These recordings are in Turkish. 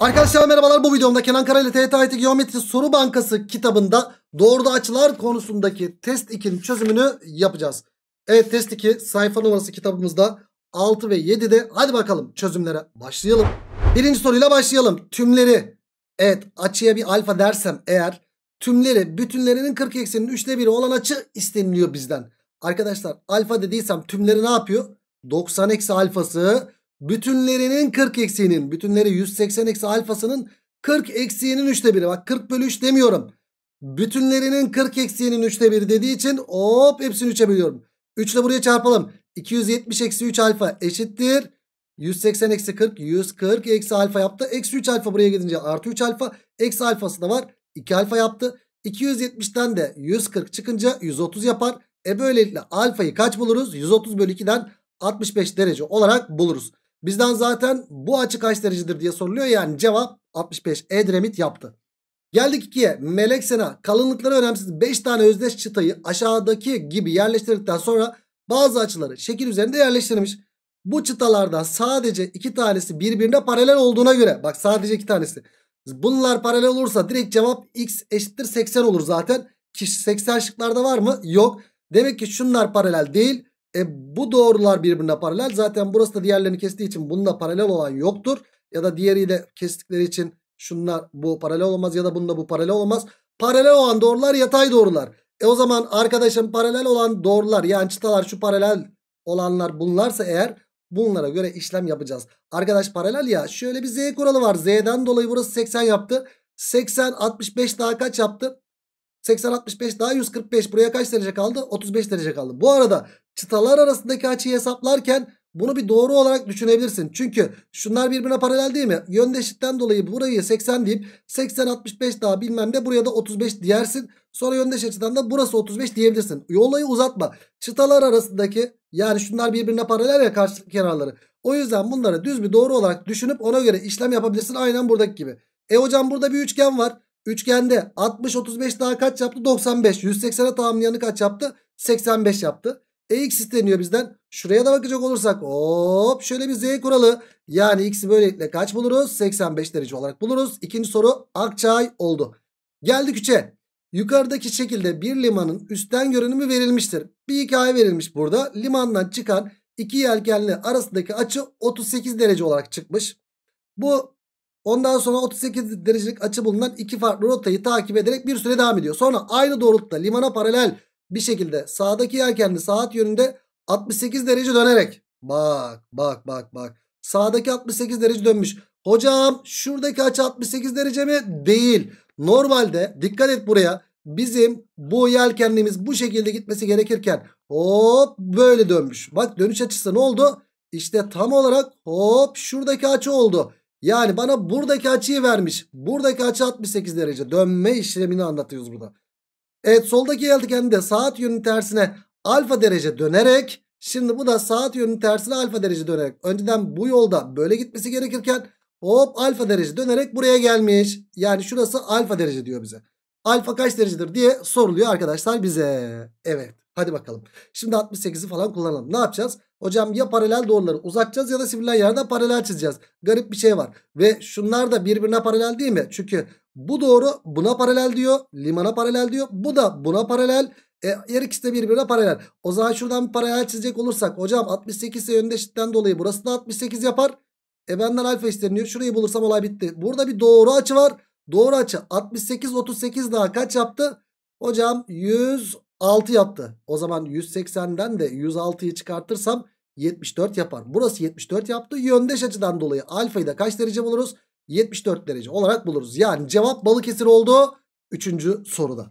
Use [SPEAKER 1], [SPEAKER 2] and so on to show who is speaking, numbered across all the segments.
[SPEAKER 1] Arkadaşlar merhabalar bu videomda Kenan Kara ile TYT IT Geometri Soru Bankası kitabında doğruda açılar konusundaki test 2'nin çözümünü yapacağız. Evet test 2 sayfa numarası kitabımızda 6 ve 7'de hadi bakalım çözümlere başlayalım. Birinci soruyla başlayalım. Tümleri evet açıya bir alfa dersem eğer tümleri bütünlerinin 40 eksenin 3'te 1'i olan açı isteniliyor bizden. Arkadaşlar alfa dediysem tümleri ne yapıyor? 90 eksi alfası Bütünlerinin 40 eksiğinin bütünleri 180 eksi alfasının 40 eksiğinin 3'te 1'i. Bak 40 bölü 3 demiyorum. Bütünlerinin 40 eksiğinin 3'te 1'i dediği için hop hepsini 3'e bölüyorum. 3 ile buraya çarpalım. 270 eksi 3 alfa eşittir. 180 eksi 40 140 eksi alfa yaptı. Eksi 3 alfa buraya gidince artı 3 alfa. Eksi alfası da var. 2 alfa yaptı. 270'ten de 140 çıkınca 130 yapar. E böylelikle alfayı kaç buluruz? 130 bölü 2'den 65 derece olarak buluruz. Bizden zaten bu açı kaç derecedir diye soruluyor. Yani cevap 65 Edremit yaptı. Geldik 2'ye. Melek Sena kalınlıkları önemsiz 5 tane özdeş çıtayı aşağıdaki gibi yerleştirdikten sonra bazı açıları şekil üzerinde yerleştirmiş. Bu çıtalardan sadece 2 tanesi birbirine paralel olduğuna göre bak sadece 2 tanesi. Bunlar paralel olursa direkt cevap x eşittir 80 olur zaten. Ki 80 şıklarda var mı? Yok. Demek ki şunlar paralel değil. E bu doğrular birbirine paralel. Zaten burası da diğerlerini kestiği için bununla paralel olan yoktur. Ya da diğeriyle kestikleri için şunlar bu paralel olmaz. ya da bununla bu paralel olmaz. Paralel olan doğrular yatay doğrular. E o zaman arkadaşım paralel olan doğrular yani çıtalar şu paralel olanlar bunlarsa eğer bunlara göre işlem yapacağız. Arkadaş paralel ya şöyle bir z kuralı var. Z'den dolayı burası 80 yaptı. 80 65 daha kaç yaptı? 80 65 daha 145 buraya kaç derece kaldı? 35 derece kaldı. Bu arada çıtalar arasındaki açıyı hesaplarken bunu bir doğru olarak düşünebilirsin. Çünkü şunlar birbirine paralel değil mi? Yöndeşitten dolayı burayı 80 deyip 80 65 daha bilmem de buraya da 35 diyersin. Sonra yöndeş açıdan da burası 35 diyebilirsin. Yolayı uzatma. Çıtalar arasındaki yani şunlar birbirine paralel ya karşı kenarları. O yüzden bunları düz bir doğru olarak düşünüp ona göre işlem yapabilirsin. Aynen buradaki gibi. E hocam burada bir üçgen var. Üçgende 60 35 daha kaç yaptı? 95. 180'e tamamlayanı kaç yaptı? 85 yaptı. E isteniyor bizden. Şuraya da bakacak olursak hop şöyle bir z kuralı. Yani x'i böylelikle kaç buluruz? 85 derece olarak buluruz. İkinci soru Akçay oldu. Geldik 3'e. Yukarıdaki şekilde bir limanın üstten görünümü verilmiştir. Bir hikaye verilmiş burada. Limandan çıkan iki yelkenli arasındaki açı 38 derece olarak çıkmış. Bu ondan sonra 38 derecelik açı bulunan iki farklı rotayı takip ederek bir süre devam ediyor. Sonra aynı doğrultuda limana paralel bir şekilde sağdaki yelkenli saat yönünde 68 derece dönerek. Bak bak bak bak. Sağdaki 68 derece dönmüş. Hocam şuradaki açı 68 derece mi? Değil. Normalde dikkat et buraya. Bizim bu yelkenliğimiz bu şekilde gitmesi gerekirken hop böyle dönmüş. Bak dönüş açısı ne oldu? İşte tam olarak hop şuradaki açı oldu. Yani bana buradaki açıyı vermiş. Buradaki açı 68 derece. Dönme işlemini anlatıyoruz burada. Evet soldaki geldigen de saat yönünün tersine alfa derece dönerek şimdi bu da saat yönünün tersine alfa derece dönerek önceden bu yolda böyle gitmesi gerekirken hop alfa derece dönerek buraya gelmiş. Yani şurası alfa derece diyor bize. Alfa kaç derecedir diye soruluyor arkadaşlar bize. Evet. Hadi bakalım. Şimdi 68'i falan kullanalım. Ne yapacağız? Hocam ya paralel doğruları uzatacağız ya da sivrilen yerden paralel çizeceğiz. Garip bir şey var. Ve şunlar da birbirine paralel değil mi? Çünkü bu doğru buna paralel diyor. Limana paralel diyor. Bu da buna paralel. E, her ikisi de birbirine paralel. O zaman şuradan bir paralel çizecek olursak. Hocam 68 ise yönde eşitten dolayı burası da 68 yapar. E benden alfa isteniyor. Şurayı bulursam olay bitti. Burada bir doğru açı var. Doğru açı 68 38 daha kaç yaptı? Hocam 100 6 yaptı. O zaman 180'den de 106'yı çıkartırsam 74 yapar. Burası 74 yaptı. Yöndeş açıdan dolayı alfayı da kaç derece buluruz? 74 derece olarak buluruz. Yani cevap Balıkesir oldu. Üçüncü soruda.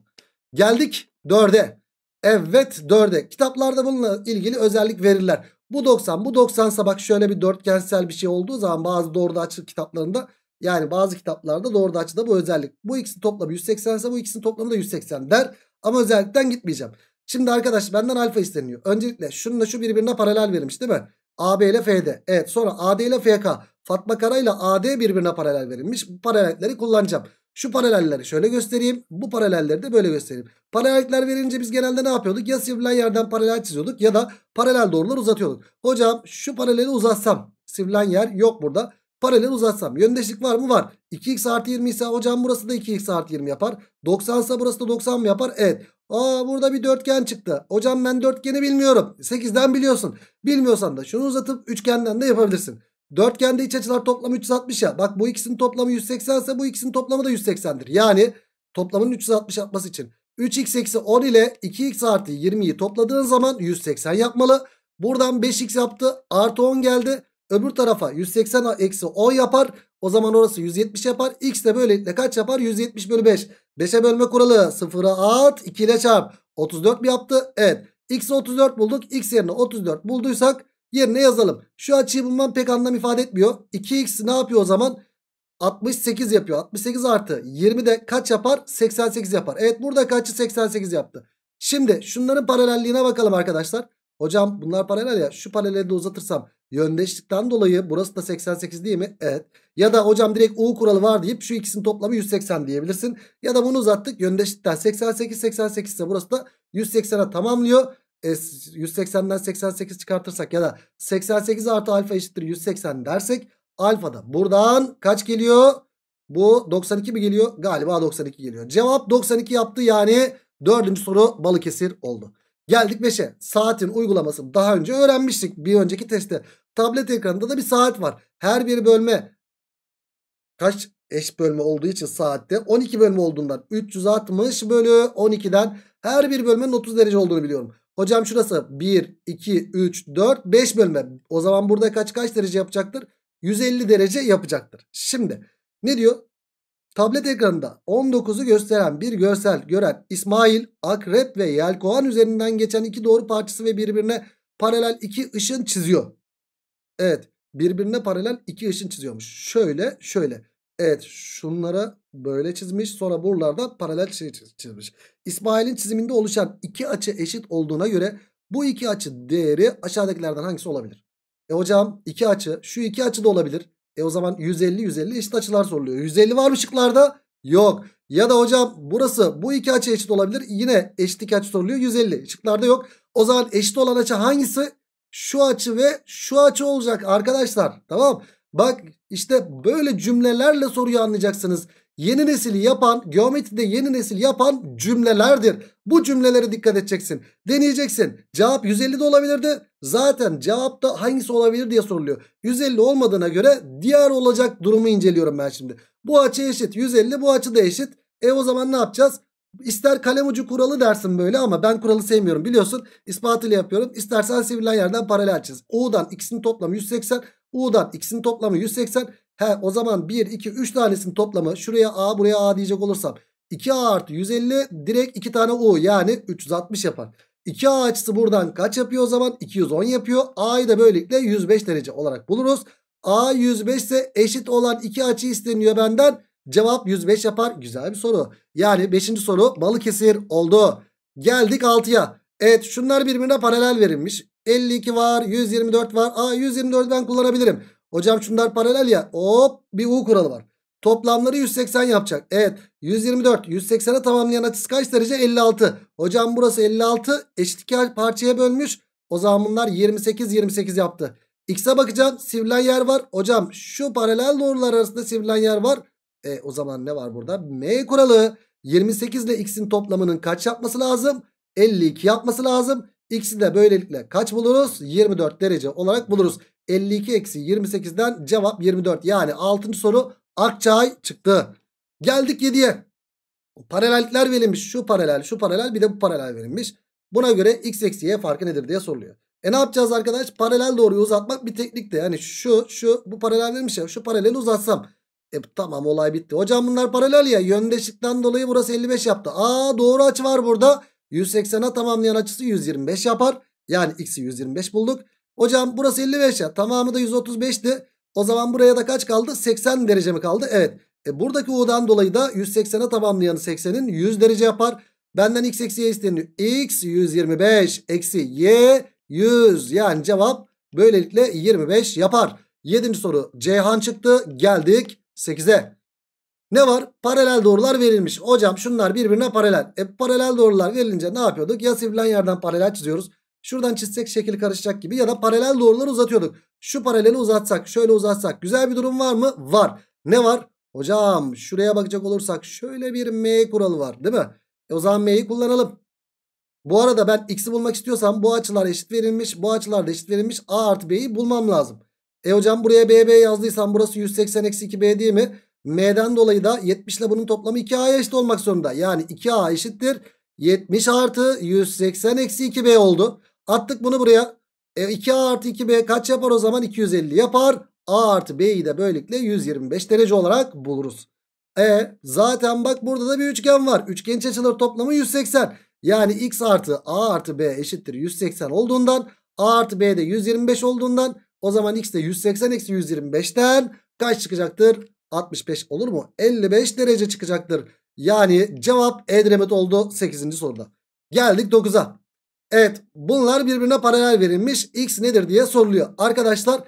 [SPEAKER 1] Geldik dörde. Evet dörde. Kitaplarda bununla ilgili özellik verirler. Bu 90 bu 90 bak şöyle bir dörtgensel bir şey olduğu zaman bazı doğruda açı kitaplarında yani bazı kitaplarda doğruda açıda bu özellik. Bu ikisi toplamı 180 ise bu ikisinin toplamı da 180 der. Ama özellikle gitmeyeceğim. Şimdi arkadaş benden alfa isteniyor. Öncelikle şununla şu birbirine paralel verilmiş değil mi? AB ile FD. Evet sonra AD ile FK. Fatma Kara ile AD birbirine paralel verilmiş. Bu paralelleri kullanacağım. Şu paralelleri şöyle göstereyim. Bu paralelleri de böyle göstereyim. Paralellikler verince biz genelde ne yapıyorduk? Ya sivrilen yerden paralel çiziyorduk ya da paralel doğrular uzatıyorduk. Hocam şu paraleli uzatsam sivrilen yer yok burada. Paralel uzatsam. Yöndeşlik var mı? Var. 2x artı 20 ise hocam burası da 2x artı 20 yapar. 90 ise burası da 90 mı yapar? Evet. Aa burada bir dörtgen çıktı. Hocam ben dörtgeni bilmiyorum. 8'den biliyorsun. Bilmiyorsan da şunu uzatıp üçgenden de yapabilirsin. Dörtgende iç açılar toplamı 360 ya. Bak bu ikisinin toplamı 180 ise bu ikisinin toplamı da 180'dir. Yani toplamın 360 yapması için 3x eksi 10 ile 2x artı 20'yi topladığın zaman 180 yapmalı. Buradan 5x yaptı. Artı 10 geldi. Öbür tarafa 180 eksi 10 yapar. O zaman orası 170 yapar. X de böylelikle kaç yapar? 170 bölü 5. 5'e bölme kuralı. 0'a at 2 ile çarp. 34 mi yaptı? Evet. X'i 34 bulduk. X yerine 34 bulduysak yerine yazalım. Şu açıyı bulmam pek anlam ifade etmiyor. 2X ne yapıyor o zaman? 68 yapıyor. 68 artı 20 de kaç yapar? 88 yapar. Evet burada kaçı 88 yaptı. Şimdi şunların paralelliğine bakalım arkadaşlar. Hocam bunlar paralel ya şu paralelde uzatırsam yöndeşlikten dolayı burası da 88 değil mi? Evet. Ya da hocam direkt U kuralı var deyip şu ikisinin toplamı 180 diyebilirsin. Ya da bunu uzattık yöndeşlikten 88 88 ise burası da 180'e tamamlıyor. E, 180'den 88 çıkartırsak ya da 88 artı alfa eşittir 180 dersek alfa da buradan kaç geliyor? Bu 92 mi geliyor? Galiba 92 geliyor. Cevap 92 yaptı yani dördüncü soru Balıkesir oldu. Geldik 5'e. Saatin uygulamasını daha önce öğrenmiştik bir önceki testte. Tablet ekranında da bir saat var. Her bir bölme kaç eş bölme olduğu için saatte 12 bölme olduğundan 360 bölü 12'den her bir bölmenin 30 derece olduğunu biliyorum. Hocam şurası 1, 2, 3, 4, 5 bölme. O zaman burada kaç kaç derece yapacaktır? 150 derece yapacaktır. Şimdi ne diyor? Tablet ekranında 19'u gösteren bir görsel gören İsmail, Akrep ve Yelkoğan üzerinden geçen iki doğru parçası ve birbirine paralel iki ışın çiziyor. Evet birbirine paralel iki ışın çiziyormuş. Şöyle şöyle. Evet şunlara böyle çizmiş sonra buralarda paralel şey çizmiş. İsmail'in çiziminde oluşan iki açı eşit olduğuna göre bu iki açı değeri aşağıdakilerden hangisi olabilir? E hocam iki açı şu iki açı da olabilir. E o zaman 150 150 eşit açılar soruluyor. 150 var mı şıklarda? Yok. Ya da hocam burası bu iki açı eşit olabilir. Yine eşit açı soruluyor. 150. Şıklarda yok. O zaman eşit olan açı hangisi? Şu açı ve şu açı olacak arkadaşlar. Tamam. Bak işte böyle cümlelerle soruyu anlayacaksınız yeni nesil yapan, geometride yeni nesil yapan cümlelerdir. Bu cümlelere dikkat edeceksin. Deneyeceksin. Cevap 150 de olabilirdi. Zaten cevapta hangisi olabilir diye soruluyor. 150 olmadığına göre diğer olacak durumu inceliyorum ben şimdi. Bu açı eşit 150 bu açı da eşit. E o zaman ne yapacağız? İster kalem ucu kuralı dersin böyle ama ben kuralı sevmiyorum biliyorsun. İspatıyla yapıyorum. İstersen sivrilen yerden paralel çiz. U'dan ikisinin toplamı 180. U'dan ikisinin toplamı 180. He o zaman 1, 2, 3 tanesinin toplamı şuraya A buraya A diyecek olursam 2A artı 150 direkt 2 tane U yani 360 yapar. 2A açısı buradan kaç yapıyor o zaman? 210 yapıyor. A'yı da böylelikle 105 derece olarak buluruz. A 105 ise eşit olan iki açı isteniyor benden. Cevap 105 yapar. Güzel bir soru. Yani 5. soru Balıkesir oldu. Geldik 6'ya. Evet şunlar birbirine paralel verilmiş. 52 var, 124 var. A 124 ben kullanabilirim. Hocam şunlar paralel ya. Hop bir U kuralı var. Toplamları 180 yapacak. Evet 124 180'e tamamlayan açısı kaç derece? 56. Hocam burası 56 eşit iki parçaya bölmüş. O zaman bunlar 28 28 yaptı. X'e bakacağım sivrilen yer var. Hocam şu paralel doğrular arasında sivrilen yer var. E o zaman ne var burada? M kuralı 28 ile X'in toplamının kaç yapması lazım? 52 yapması lazım. X'i de böylelikle kaç buluruz? 24 derece olarak buluruz. 52 eksi 28'den cevap 24. Yani 6. soru Akçay çıktı. Geldik 7'ye. Paralellikler verilmiş. Şu paralel, şu paralel bir de bu paralel verilmiş. Buna göre x eksi y farkı nedir diye soruluyor. E ne yapacağız arkadaş? Paralel doğruyu uzatmak bir teknik de. Yani şu, şu, bu paralel verilmiş ya. Şu paraleli uzatsam. E tamam olay bitti. Hocam bunlar paralel ya. Yöndeşlikten dolayı burası 55 yaptı. Aa doğru açı var burada. 180'e tamamlayan açısı 125 yapar. Yani x'i 125 bulduk. Hocam burası 55 ya. Tamamı da 135'ti. O zaman buraya da kaç kaldı? 80 derece mi kaldı? Evet. E buradaki u'dan dolayı da 180'e tamamlayan 80'in 100 derece yapar. Benden x eksi y isteniyor. x 125 eksi y 100. Yani cevap böylelikle 25 yapar. 7. soru Ceyhan çıktı. Geldik 8'e. Ne var? Paralel doğrular verilmiş. Hocam şunlar birbirine paralel. E paralel doğrular verilince ne yapıyorduk? Ya sivrilen yerden paralel çiziyoruz. Şuradan çizsek şekil karışacak gibi ya da paralel doğruları uzatıyorduk. Şu paraleli uzatsak, şöyle uzatsak güzel bir durum var mı? Var. Ne var? Hocam şuraya bakacak olursak şöyle bir M kuralı var değil mi? E o zaman M'yi kullanalım. Bu arada ben X'i bulmak istiyorsam bu açılar eşit verilmiş. Bu açılar da eşit verilmiş. A artı B'yi bulmam lazım. E hocam buraya b b yazdıysam burası 180-2B değil mi? M'den dolayı da 70 ile bunun toplamı 2 a eşit olmak zorunda. Yani 2A eşittir. 70 artı 180 eksi 2B oldu. Attık bunu buraya. E 2A artı 2B kaç yapar o zaman? 250 yapar. A artı B'yi de böylelikle 125 derece olarak buluruz. E zaten bak burada da bir üçgen var. Üçgenin açıları toplamı 180. Yani x artı A artı B eşittir 180 olduğundan A artı B de 125 olduğundan o zaman x de 180 eksi 125'ten kaç çıkacaktır? 65 olur mu? 55 derece çıkacaktır. Yani cevap Edremit oldu 8. soruda. Geldik 9'a. Evet bunlar birbirine paralel verilmiş. X nedir diye soruluyor. Arkadaşlar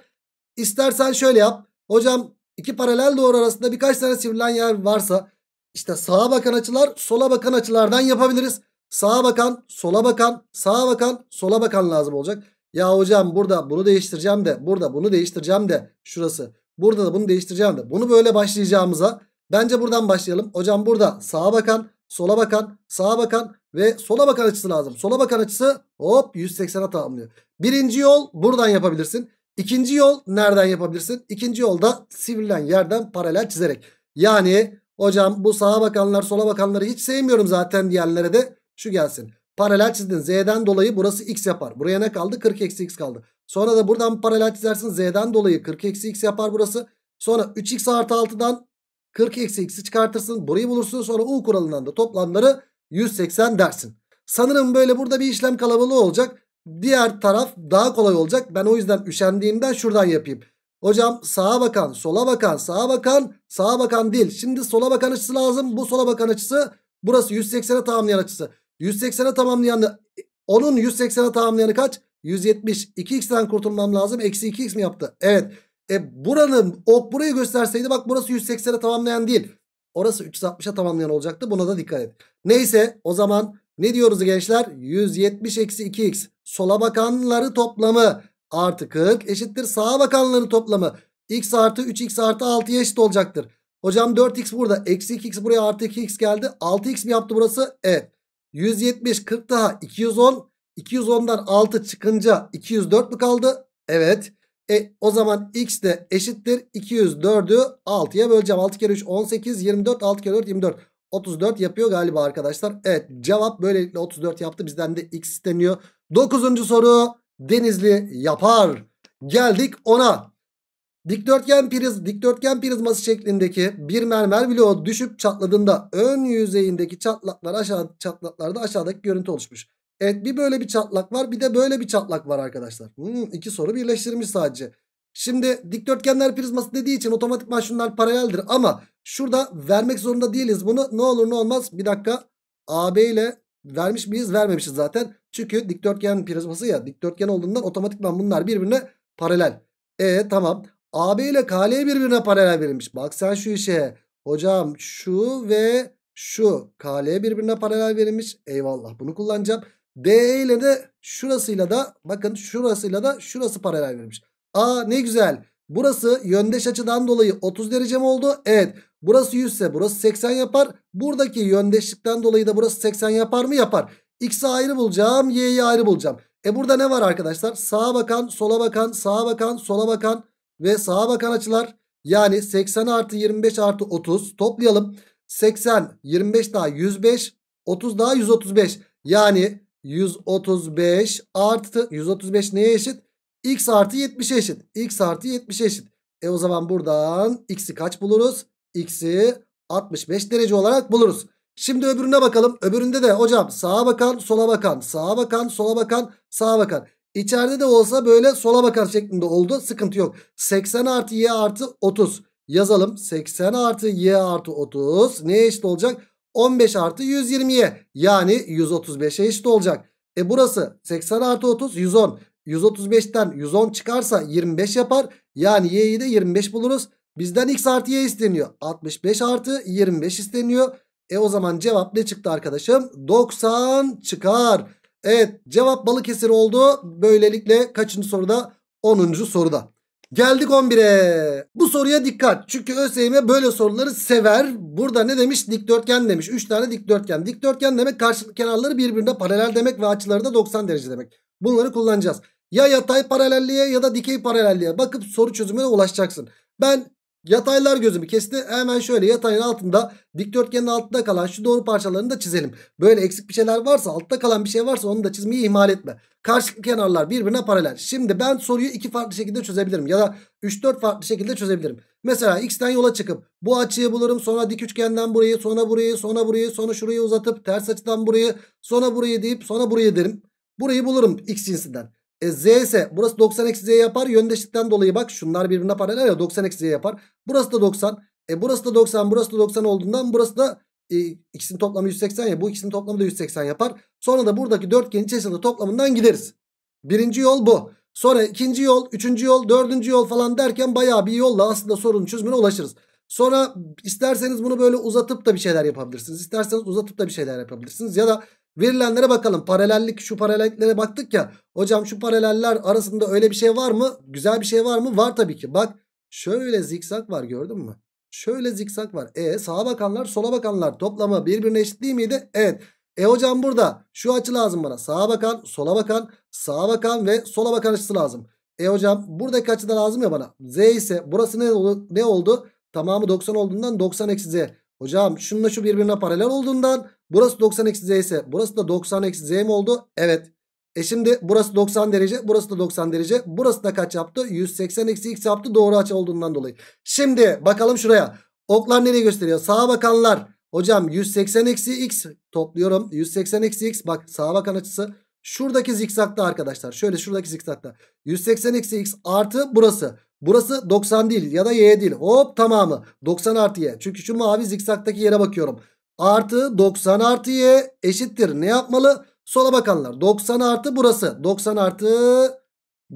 [SPEAKER 1] istersen şöyle yap. Hocam iki paralel doğru arasında birkaç tane sivrilen yer varsa işte sağa bakan açılar sola bakan açılardan yapabiliriz. Sağa bakan, sola bakan, sağa bakan, sola bakan lazım olacak. Ya hocam burada bunu değiştireceğim de burada bunu değiştireceğim de şurası. Burada da bunu değiştireceğim de. Bunu böyle başlayacağımıza bence buradan başlayalım. Hocam burada sağa bakan, sola bakan, sağa bakan ve sola bakan açısı lazım. Sola bakan açısı hop 180'e tamamlıyor. Birinci yol buradan yapabilirsin. İkinci yol nereden yapabilirsin? İkinci yolda sivrilen yerden paralel çizerek. Yani hocam bu sağa bakanlar sola bakanları hiç sevmiyorum zaten diğerlere de şu gelsin. Paralel çizdin. Z'den dolayı burası x yapar. Buraya ne kaldı? 40 eksi x kaldı. Sonra da buradan paralel çizersin. Z'den dolayı 40 eksi x yapar burası. Sonra 3x artı 6'dan 40 eksi x'i çıkartırsın. Burayı bulursun. Sonra u kuralından da toplamları 180 dersin. Sanırım böyle burada bir işlem kalabalığı olacak. Diğer taraf daha kolay olacak. Ben o yüzden üşendiğimden şuradan yapayım. Hocam sağa bakan, sola bakan, sağa bakan, sağa bakan değil. Şimdi sola bakan açısı lazım. Bu sola bakan açısı burası 180'e tamamlayan açısı. 180'e tamamlayanı onun 180'e tamamlayanı kaç? 170. 2x'den kurtulmam lazım. Eksi 2x mi yaptı? Evet. E buranın ok burayı gösterseydi bak burası 180'e tamamlayan değil. Orası 360'a tamamlayan olacaktı. Buna da dikkat et. Neyse o zaman ne diyoruz gençler? 170 eksi 2x. Sola bakanları toplamı artı 40 eşittir. Sağa bakanları toplamı x artı 3x artı 6'ya eşit olacaktır. Hocam 4x burada. Eksi 2x buraya artı 2x geldi. 6x mi yaptı burası? Evet. 170 40 daha 210. 210'dan 6 çıkınca 204 mi kaldı? Evet. E, o zaman x de eşittir. 204'ü 6'ya böleceğim. 6 kere 3 18 24 6 kere 4 24. 34 yapıyor galiba arkadaşlar. Evet cevap böylelikle 34 yaptı. Bizden de x isteniyor. 9. soru Denizli yapar. Geldik ona. Dikdörtgen priz, dikdörtgen prizması şeklindeki bir mermer bloğu düşüp çatladığında ön yüzeyindeki çatlaklar aşağı çatlaklarda aşağıdaki görüntü oluşmuş. Evet bir böyle bir çatlak var bir de böyle bir çatlak var arkadaşlar. Hmm, iki soru birleştirmiş sadece. Şimdi dikdörtgenler prizması dediği için otomatikman şunlar paraleldir ama şurada vermek zorunda değiliz bunu. Ne olur ne olmaz bir dakika AB ile vermiş miyiz vermemişiz zaten. Çünkü dikdörtgen prizması ya dikdörtgen olduğundan otomatikman bunlar birbirine paralel. E tamam AB ile KL birbirine paralel verilmiş. Bak sen şu işe. Hocam şu ve şu KL birbirine paralel verilmiş. Eyvallah bunu kullanacağım. DE ile de şurasıyla da bakın şurasıyla da şurası paralel verilmiş. Aa ne güzel. Burası yöndeş açıdan dolayı 30 derece mi oldu? Evet. Burası 100 ise burası 80 yapar. Buradaki yöndeşlikten dolayı da burası 80 yapar mı? Yapar. X'i ayrı bulacağım. Y'yi ayrı bulacağım. E burada ne var arkadaşlar? Sağa bakan, sola bakan, sağa bakan, sola bakan ve sağa bakan açılar yani 80 artı 25 artı 30 toplayalım. 80, 25 daha 105, 30 daha 135. Yani 135 artı 135 neye eşit? X artı 70'e eşit. X artı 70'e eşit. E o zaman buradan x'i kaç buluruz? X'i 65 derece olarak buluruz. Şimdi öbürüne bakalım. Öbüründe de hocam sağa bakan, sola bakan, sağa bakan, sola bakan, sağa bakan. İçeride de olsa böyle sola bakar şeklinde oldu. Sıkıntı yok. 80 artı y artı 30. Yazalım. 80 artı y artı 30 neye eşit olacak? 15 artı 120'ye. Yani 135'e eşit olacak. E burası 80 artı 30 110. 135'ten 110 çıkarsa 25 yapar. Yani y'yi de 25 buluruz. Bizden x artı y isteniyor. 65 artı 25 isteniyor. E o zaman cevap ne çıktı arkadaşım? 90 çıkar. Evet cevap Balıkesir oldu. Böylelikle kaçıncı soruda? 10. soruda. Geldik 11'e. Bu soruya dikkat. Çünkü ÖSYM böyle soruları sever. Burada ne demiş? Dikdörtgen demiş. 3 tane dikdörtgen. Dikdörtgen demek karşılıklı kenarları birbirine paralel demek ve açıları da 90 derece demek. Bunları kullanacağız. Ya yatay paralelliğe ya da dikey paralelliğe bakıp soru çözümüne ulaşacaksın. Ben Yataylar gözümü kesti. Hemen şöyle yatayın altında dikdörtgenin altında kalan şu doğru parçalarını da çizelim. Böyle eksik bir şeyler varsa altta kalan bir şey varsa onu da çizmeyi ihmal etme. Karşı kenarlar birbirine paralel. Şimdi ben soruyu iki farklı şekilde çözebilirim ya da 3-4 farklı şekilde çözebilirim. Mesela x'ten yola çıkıp bu açıyı bulurum sonra dik üçgenden burayı sonra burayı sonra burayı sonra şurayı uzatıp ters açıdan burayı sonra burayı deyip sonra burayı derim. Burayı bulurum x cinsinden. E, z ise burası 90 eksi z yapar. Yöndeşlikten dolayı bak şunlar birbirine paralel ya 90 eksi z yapar. Burası da 90. E, burası da 90 burası da 90 olduğundan burası da e, ikisinin toplamı 180 ya bu ikisinin toplamı da 180 yapar. Sonra da buradaki dörtgenin içerisinde toplamından gideriz. Birinci yol bu. Sonra ikinci yol, üçüncü yol, dördüncü yol falan derken bayağı bir yolla aslında sorunun çözümüne ulaşırız. Sonra isterseniz bunu böyle uzatıp da bir şeyler yapabilirsiniz. İsterseniz uzatıp da bir şeyler yapabilirsiniz. Ya da Verilenlere bakalım. Paralellik şu paralelliklere baktık ya. Hocam şu paraleller arasında öyle bir şey var mı? Güzel bir şey var mı? Var tabii ki. Bak şöyle zikzak var gördün mü? Şöyle zikzak var. E sağa bakanlar sola bakanlar toplama birbirine eşit değil miydi? Evet. E hocam burada şu açı lazım bana. Sağa bakan, sola bakan, sağa bakan ve sola bakan açısı lazım. E hocam buradaki açı da lazım ya bana. Z ise burası ne, oldu? ne oldu? Tamamı 90 olduğundan 90 eksi Z. Hocam şununla şu birbirine paralel olduğundan Burası 90 eksi z ise burası da 90 eksi z mi oldu? Evet. E şimdi burası 90 derece. Burası da 90 derece. Burası da kaç yaptı? 180 eksi x yaptı doğru açı olduğundan dolayı. Şimdi bakalım şuraya. Oklar nereye gösteriyor? Sağa bakanlar. Hocam 180 eksi x topluyorum. 180 eksi x bak sağa bakan açısı. Şuradaki zikzakta arkadaşlar. Şöyle şuradaki zikzakta. 180 eksi x artı burası. Burası 90 değil ya da y değil. Hop tamamı. 90 artı y. Çünkü şu mavi zikzaktaki yere bakıyorum artı 90 artı y eşittir. Ne yapmalı? Sola bakanlar 90 artı burası 90 artı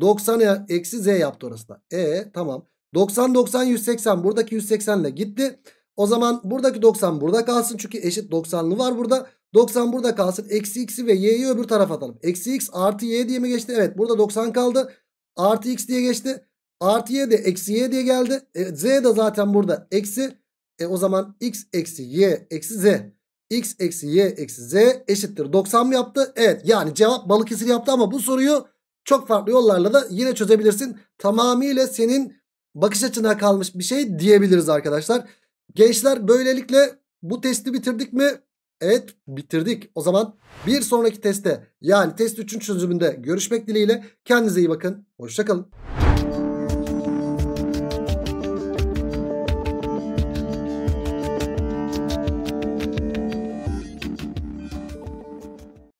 [SPEAKER 1] 90 eksi z yaptı orası da. E tamam 90 90 180 buradaki 180 ile gitti. O zaman buradaki 90 burada kalsın çünkü eşit 90'lı var burada. 90 burada kalsın. Eksi x'i ve y'yi öbür tarafa atalım. Eksi x artı y diye mi geçti? Evet burada 90 kaldı. Artı x diye geçti. Artı y de eksi y diye geldi. E, z de zaten burada eksi. E o zaman x eksi y eksi z. x eksi y eksi z eşittir 90 mı yaptı? Evet yani cevap Balıkesir yaptı ama bu soruyu çok farklı yollarla da yine çözebilirsin. Tamamıyla senin bakış açına kalmış bir şey diyebiliriz arkadaşlar. Gençler böylelikle bu testi bitirdik mi? Evet bitirdik. O zaman bir sonraki teste yani test 3'ün çözümünde görüşmek dileğiyle. Kendinize iyi bakın. Hoşçakalın.